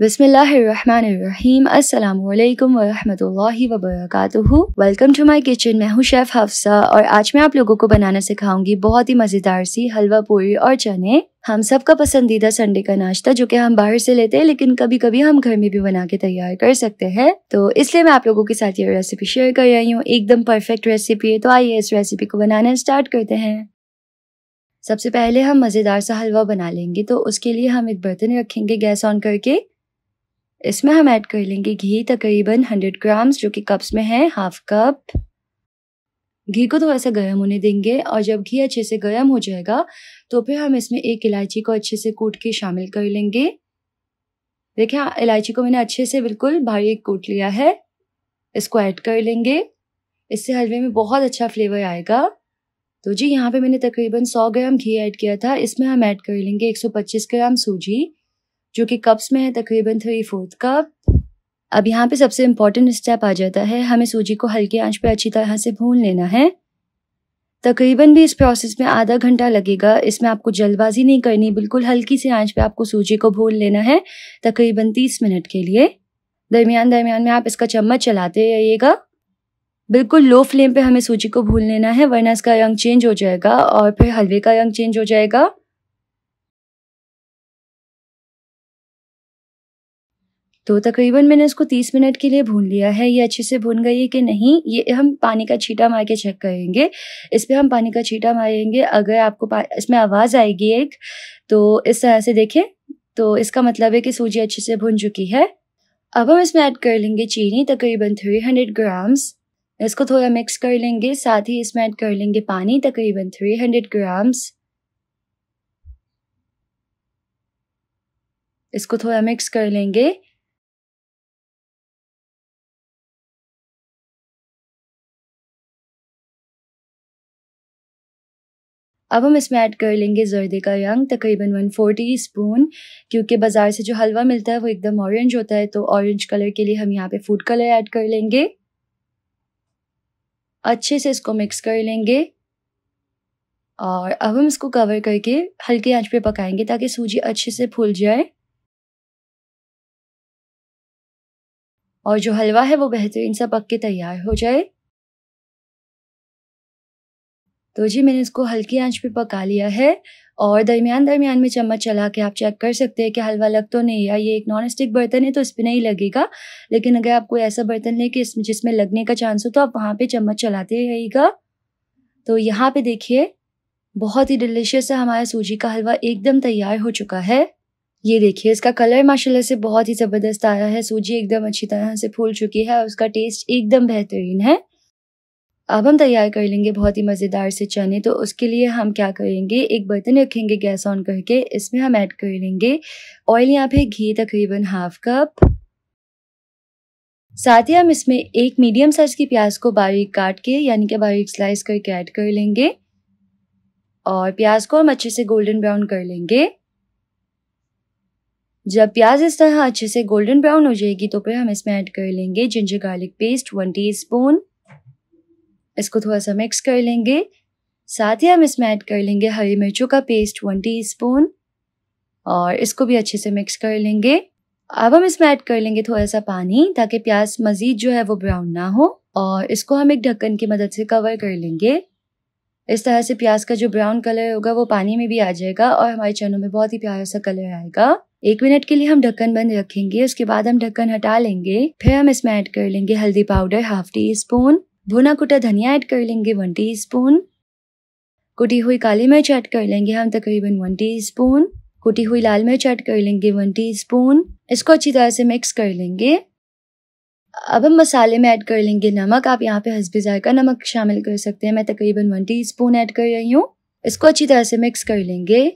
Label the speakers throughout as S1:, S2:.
S1: बिसमीम अल्लाम वरहि वबरकू वेलकम टू माय किचन मैं हूँ शेफ़ हफ्सा और आज मैं आप लोगों को बनाना सिखाऊंगी बहुत ही मज़ेदार सी हलवा पूरी और चने हम सबका पसंदीदा संडे का नाश्ता जो कि हम बाहर से लेते हैं लेकिन कभी कभी हम घर में भी बना के तैयार कर सकते हैं तो इसलिए मैं आप लोगों के साथ ये रेसिपी शेयर कर रही हूँ एकदम परफेक्ट रेसिपी है तो आइए इस रेसिपी को बनाना स्टार्ट करते हैं सबसे पहले हम मज़ेदार सा हलवा बना लेंगे तो उसके लिए हम एक बर्तन रखेंगे गैस ऑन करके इसमें हम ऐड कर लेंगे घी तकरीबन हंड्रेड ग्राम्स जो कि कप्स में है हाफ कप घी को थोड़ा सा गर्म होने देंगे और जब घी अच्छे से गर्म हो जाएगा तो फिर हम इसमें एक इलायची को अच्छे से कूट के शामिल कर लेंगे देखिए हाँ, इलायची को मैंने अच्छे से बिल्कुल भारी कूट लिया है इसको ऐड कर लेंगे इससे हलवे में बहुत अच्छा फ्लेवर आएगा तो जी यहाँ पे मैंने तकरीबन 100 ग्राम घी ऐड किया था इसमें हम ऐड कर लेंगे 125 ग्राम सूजी जो कि कप्स में है तकरीबन थ्री फोर्थ कप अब यहाँ पे सबसे इम्पॉर्टेंट स्टेप आ जाता है हमें सूजी को हल्की आंच पे अच्छी तरह से भून लेना है तकरीबन भी इस प्रोसेस में आधा घंटा लगेगा इसमें आपको जल्दबाजी नहीं करनी बिल्कुल हल्की सी आंच पे आपको सूजी को भून लेना है तकरीबन तीस मिनट के लिए दरमियान दरमियान में आप इसका चम्मच चलाते रहिएगा
S2: बिल्कुल लो फ्लेम पे हमें सूजी को भून लेना है वरना इसका रंग चेंज हो जाएगा और फिर हलवे का रंग चेंज हो जाएगा तो तकरीबन मैंने इसको तीस मिनट के लिए भून लिया है ये अच्छे से भून गई है कि नहीं ये
S1: हम पानी का छीटा मार के चेक करेंगे इस पर हम पानी का छीटा मारेंगे अगर आपको इसमें आवाज़ आएगी एक तो इस तरह से देखें तो इसका मतलब है कि सूजी अच्छे से भुन चुकी है अब हम इसमें ऐड कर लेंगे चीनी तकरीबन थ्री हंड्रेड ग्राम्स इसको थोड़ा मिक्स कर लेंगे साथ ही इसमें ऐड कर लेंगे पानी तकरीबन थ्री हंड्रेड ग्राम्स
S2: इसको थोड़ा मिक्स कर लेंगे अब हम इसमें ऐड कर लेंगे जर्दे का रंग तकरीबन वन फोर्टी स्पून क्योंकि बाज़ार से जो हलवा मिलता है वो
S1: एकदम ऑरेंज होता है तो ऑरेंज कलर के लिए हम यहाँ पे फूड कलर ऐड कर लेंगे अच्छे से इसको मिक्स कर लेंगे और अब हम इसको कवर
S2: करके हल्के आंच पे पकाएंगे ताकि सूजी अच्छे से फूल जाए और जो हलवा है वो बेहतरीन सा पक के तैयार हो जाए तो जी मैंने इसको हल्की आंच पे पका लिया है
S1: और दरमियान दरमियान में चम्मच चला के आप चेक कर सकते हैं कि हलवा लग तो नहीं है ये एक नॉन स्टिक बर्तन है तो इस पर नहीं लगेगा लेकिन अगर आप कोई ऐसा बर्तन लें कि इसमें जिसमें लगने का चांस हो तो आप वहाँ पे चम्मच चलाते रहिएगा तो यहाँ पे देखिए बहुत ही डिलिशियस है हमारा सूजी का हलवा एकदम तैयार हो चुका है ये देखिए इसका कलर माशाल्लाह से बहुत ही ज़बरदस्त आया है सूजी एकदम अच्छी तरह से फूल चुकी है और उसका टेस्ट एकदम बेहतरीन है अब हम तैयार कर लेंगे बहुत ही मज़ेदार से चने तो उसके लिए हम क्या करेंगे एक बर्तन रखेंगे गैस ऑन करके इसमें हम ऐड कर लेंगे ऑयल यहाँ पे घी तकरीबन हाफ कप साथ ही हम इसमें एक मीडियम साइज की प्याज को बारीक काट के यानी कि बारीक स्लाइस करके ऐड कर लेंगे और प्याज को हम अच्छे से गोल्डन ब्राउन कर लेंगे जब प्याज इस तरह अच्छे से गोल्डन ब्राउन हो जाएगी तो फिर हम इसमें ऐड कर लेंगे ginger garlic paste one spoon इसको थोड़ा सा मिक्स कर लेंगे साथ ही हम इसमें ऐड कर लेंगे हरी मिर्चों का पेस्ट वन टी स्पून और इसको भी अच्छे से मिक्स कर लेंगे अब हम इसमें ऐड कर लेंगे थोड़ा सा पानी ताकि प्याज मज़ीद जो है वो ब्राउन ना हो और इसको हम एक ढक्कन की मदद से कवर कर लेंगे इस तरह से प्याज का जो ब्राउन कलर होगा वो पानी में भी आ जाएगा और हमारे चनों में बहुत ही प्यारा सा कलर आएगा एक मिनट के लिए हम ढक्कन बंद रखेंगे उसके बाद हम ढक्कन हटा लेंगे फिर हम इसमें ऐड कर लेंगे हल्दी पाउडर हाफ टी स्पून भुना कुटा धनिया ऐड कर लेंगे वन टी स्पून कुटी हुई काली मिर्च ऐड कर लेंगे हम तकरीबन वन टी स्पून कुटी हुई लाल मिर्च ऐड कर लेंगे वन टी स्पून इसको अच्छी तरह से मिक्स कर लेंगे अब हम मसाले में ऐड कर लेंगे नमक आप यहाँ पे हसबी जायका नमक शामिल कर सकते हैं मैं तकरीबन वन टी स्पून ऐड कर रही हूँ इसको अच्छी तरह से मिक्स कर लेंगे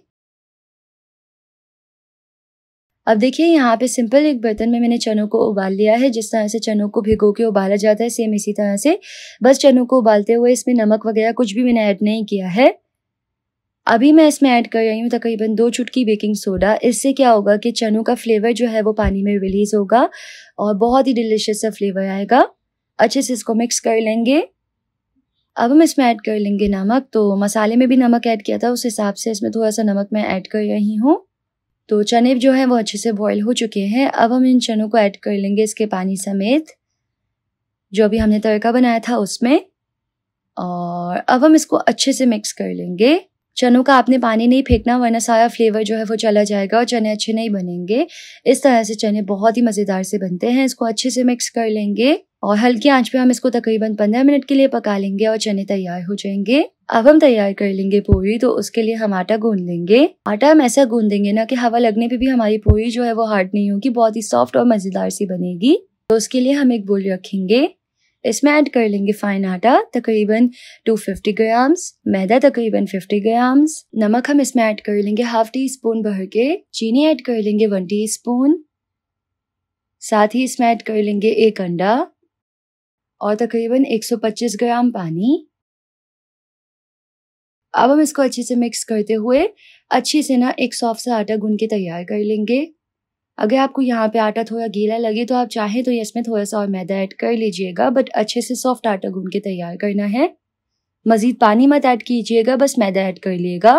S1: अब देखिए यहाँ पे सिंपल एक बर्तन में मैंने चनों को उबाल लिया है जिस तरह से चनों को भिगो के उबाला जाता है सेम इसी तरह से बस चनों को उबालते हुए इसमें नमक वगैरह कुछ भी मैंने ऐड नहीं किया है अभी मैं इसमें ऐड कर रही हूँ तकरीबन दो चुटकी बेकिंग सोडा इससे क्या होगा कि चनों का फ्लेवर जो है वो पानी में रिलीज होगा और बहुत ही डिलिशियस सा फ्लेवर आएगा अच्छे से इसको मिक्स कर लेंगे अब हम इसमें ऐड कर लेंगे नमक तो मसाले में भी नमक ऐड किया था उस हिसाब से इसमें थोड़ा सा नमक मैं ऐड कर रही हूँ तो चने जो है वो अच्छे से बॉयल हो चुके हैं अब हम इन चनों को ऐड कर लेंगे इसके पानी समेत जो अभी हमने तड़का बनाया था उसमें और अब हम इसको अच्छे से मिक्स कर लेंगे चनों का आपने पानी नहीं फेंकना वरना सारा फ्लेवर जो है वो चला जाएगा और चने अच्छे नहीं बनेंगे इस तरह से चने बहुत ही मज़ेदार से बनते हैं इसको अच्छे से मिक्स कर लेंगे और हल्की आंच पे हम इसको तकरीबन पंद्रह मिनट के लिए पका लेंगे और चने तैयार हो जाएंगे अब हम तैयार कर लेंगे पूरी तो उसके लिए हम आटा गूंद लेंगे आटा हम ऐसा गूंद देंगे ना कि हवा लगने पे भी हमारी पूरी जो है वो हार्ड नहीं होगी बहुत ही सॉफ्ट और मज़ेदार सी बनेगी तो उसके लिए हम एक बोल रखेंगे इसमें ऐड कर लेंगे फाइन आटा तकरीबन 250 ग्राम्स मैदा तकरीबन 50 ग्राम्स नमक हम इसमें ऐड कर लेंगे हाफ टी स्पून भर के चीनी ऐड कर लेंगे वन टी स्पून साथ ही इसमें ऐड कर लेंगे एक अंडा और तकरीबन 125 ग्राम पानी अब हम इसको अच्छे से मिक्स करते हुए अच्छे से ना एक सॉफ्ट सा आटा गूंद के तैयार कर लेंगे अगर आपको यहाँ पे आटा थोड़ा गीला लगे तो आप चाहें तो इसमें थोड़ा सा और मैदा ऐड कर लीजिएगा बट अच्छे से सॉफ्ट आटा गून के तैयार करना है मज़ीद पानी मत ऐड कीजिएगा बस मैदा ऐड कर लिएगा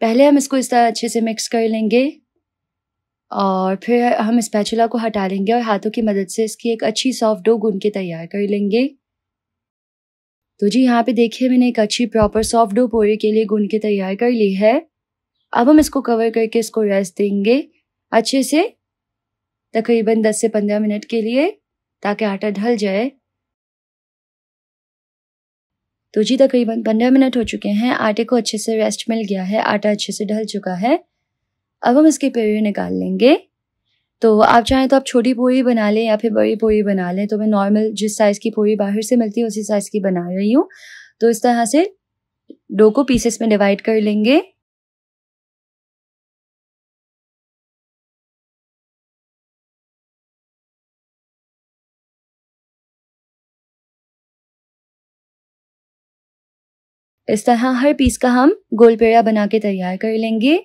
S1: पहले हम इसको इस तरह अच्छे से मिक्स कर लेंगे और फिर हम स्पैचुला को हटा लेंगे और हाथों की मदद से इसकी एक अच्छी सॉफ्ट डो गून के तैयार कर लेंगे तो जी यहाँ पे देखिए मैंने एक अच्छी प्रॉपर सॉफ्ट डो पोरे के लिए गून के तैयार कर ली है अब हम इसको कवर करके इसको रेस्ट देंगे अच्छे से तकरीबन 10 से 15 मिनट के लिए ताकि आटा ढल जाए तो जी तकरीबन 15 मिनट हो चुके हैं आटे को अच्छे से रेस्ट मिल गया है आटा अच्छे से ढल चुका है अब हम इसकी प्योरी निकाल लेंगे तो आप चाहें तो आप छोटी पूरी बना लें या फिर बड़ी पूरी बना लें तो मैं नॉर्मल जिस साइज़ की
S2: पूरी बाहर से मिलती है उसी साइज़ की बना रही हूँ तो इस तरह से डो को पीसेस में डिवाइड कर लेंगे इस तरह हर पीस का हम गोल पेड़ा बना के तैयार कर लेंगे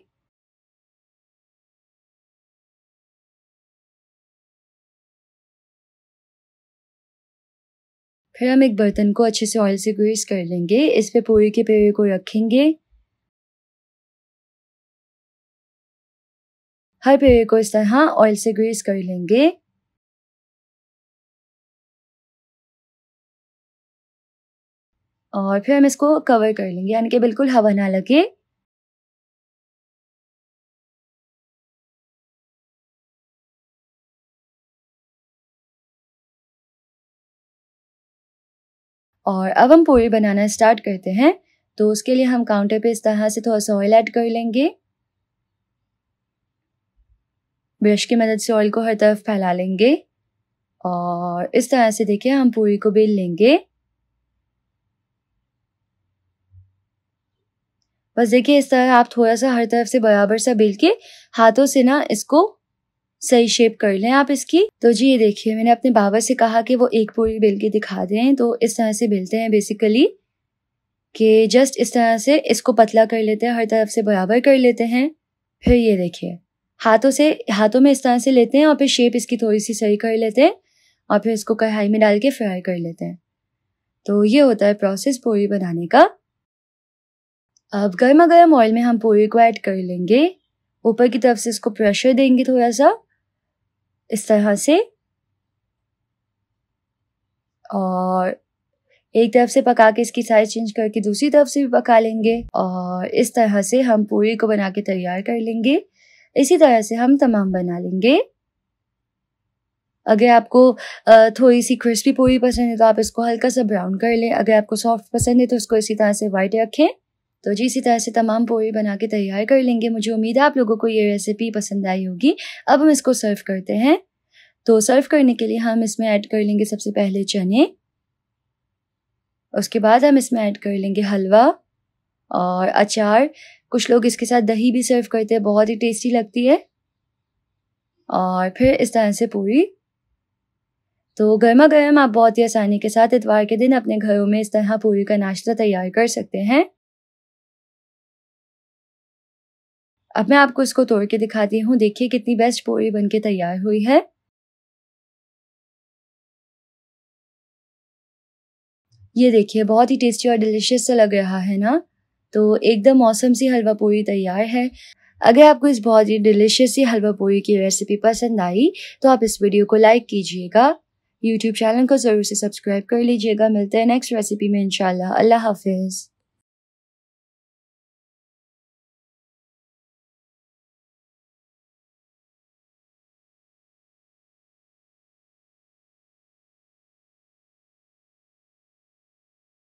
S2: फिर हम एक बर्तन को अच्छे से ऑयल से ग्रीस कर लेंगे इस पे पूरी के पेड़ को रखेंगे हर पेड़ को इस तरह ऑयल से ग्रीस कर लेंगे और फिर हम इसको कवर कर लेंगे यानी कि बिल्कुल हवा ना लगे और अब हम पूरी बनाना स्टार्ट करते हैं तो उसके लिए हम काउंटर पे
S1: इस तरह से थोड़ा सा ऑयल ऐड कर लेंगे ब्रश की मदद से ऑयल को हर तरफ फैला लेंगे और इस तरह से देखिए हम पूरी को बेल लेंगे बस देखिए इस तरह आप थोड़ा सा हर तरफ से बराबर सा बेल के हाथों से ना इसको सही शेप कर लें आप इसकी तो जी ये देखिए मैंने अपने बाबा से कहा कि वो एक पूरी बेल के दिखा दें तो इस तरह से बेलते हैं बेसिकली कि जस्ट इस तरह से इसको पतला कर लेते हैं हर तरफ से बराबर कर लेते हैं फिर ये देखिए हाथों से हाथों में इस तरह से लेते हैं और फिर शेप इसकी थोड़ी सी सही कर लेते हैं और फिर इसको कढ़ाई में डाल के फ्राई कर लेते हैं तो ये होता है प्रोसेस पूरी बनाने का अब गर्मा गर्म ऑयल में हम पूरी को ऐड कर लेंगे ऊपर की तरफ से इसको प्रेशर देंगे थोड़ा सा इस तरह से और एक तरफ से पका के इसकी साइज चेंज करके दूसरी तरफ से भी पका लेंगे और इस तरह से हम पूरी को बना के तैयार कर लेंगे इसी तरह से हम तमाम बना लेंगे अगर आपको थोड़ी सी क्रिस्पी पूरी पसंद है तो आप इसको हल्का सा ब्राउन कर लें अगर आपको सॉफ्ट पसंद है तो इसको इसी तरह से वाइट रखें तो जी इसी तरह से तमाम पूरी बना के तैयार कर लेंगे मुझे उम्मीद है आप लोगों को ये रेसिपी पसंद आई होगी अब हम इसको सर्व करते हैं तो सर्व करने के लिए हम इसमें ऐड कर लेंगे सबसे पहले चने उसके बाद हम इसमें ऐड कर लेंगे हलवा और अचार कुछ लोग इसके साथ दही भी सर्व करते हैं बहुत ही टेस्टी लगती है और फिर इस तरह से पूरी तो गर्मा गर्म आप बहुत ही आसानी के
S2: साथ इतवार के दिन अपने घरों में इस तरह पूरी का नाश्ता तैयार कर सकते हैं अब मैं आपको इसको तोड़ के दिखाती हूँ देखिए कितनी बेस्ट पूरी बन के तैयार हुई है ये देखिए बहुत ही टेस्टी और डिलिशियस सा लग रहा है ना तो एकदम
S1: मौसम सी हलवा पूरी तैयार है अगर आपको इस बहुत ही डिलिशियस सी हलवा पूरी की रेसिपी पसंद आई तो आप इस वीडियो को लाइक कीजिएगा यूट्यूब चैनल को ज़रूर से सब्सक्राइब कर
S2: लीजिएगा मिलते हैं नेक्स्ट रेसिपी में इंशाल्लाह अल्लाह हाफिज़